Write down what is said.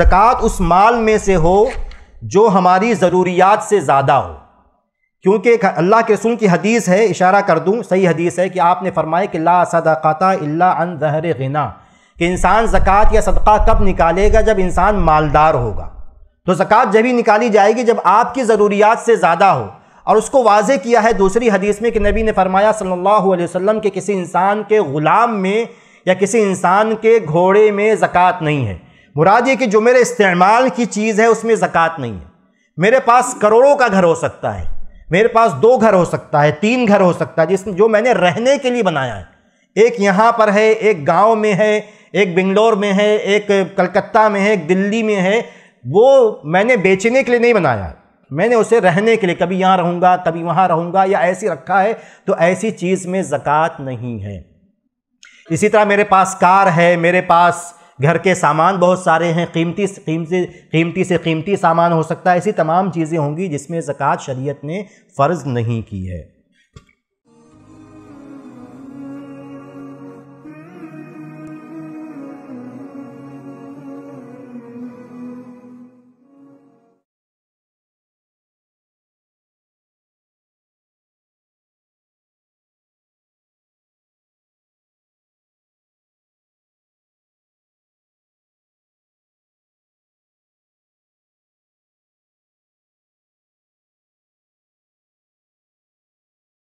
ज़क़़त उस माल में से हो जो हमारी ज़रूरियात से ज़्यादा हो क्योंकि अल्लाह के रसूल की हदीस है इशारा कर दूँ सही हदीस है कि आपने फरमाया कि ला सदाक़ा अल्ला अन जहर गना कि इंसान ज़क़़त या सदका कब निकालेगा जब इंसान मालदार होगा तो ज़क़़त जब ही निकाली जाएगी जब आपकी ज़रूरियात से ज़्यादा हो और उसको वाजे किया है दूसरी हदीस में कि नबी ने फरमाया सल्लल्लाहु अलैहि वसल्लम के किसी इंसान के ग़ुलाम में या किसी इंसान के घोड़े में ज़क़़त नहीं है मुराद ये कि जो मेरे इस्तेमाल की चीज़ है उसमें ज़क़़त नहीं है मेरे पास करोड़ों का घर हो सकता है मेरे पास दो घर हो सकता है तीन घर हो सकता है जिसमें जो मैंने रहने के लिए बनाया है एक यहाँ पर है एक गांव में है एक बेंगलोर में है एक कलकत्ता में है एक दिल्ली में है वो मैंने बेचने के लिए नहीं बनाया मैंने उसे रहने के लिए कभी यहाँ रहूँगा कभी वहाँ रहूँगा या ऐसी रखा है तो ऐसी चीज़ में ज़क़़त नहीं है इसी तरह मेरे पास कार है मेरे पास घर के सामान बहुत सारे हैं कीमती कीमती कीमती से कीमती सामान हो सकता है ऐसी तमाम चीज़ें होंगी जिसमें ज़क़़त शरीयत ने फ़र्ज़ नहीं की है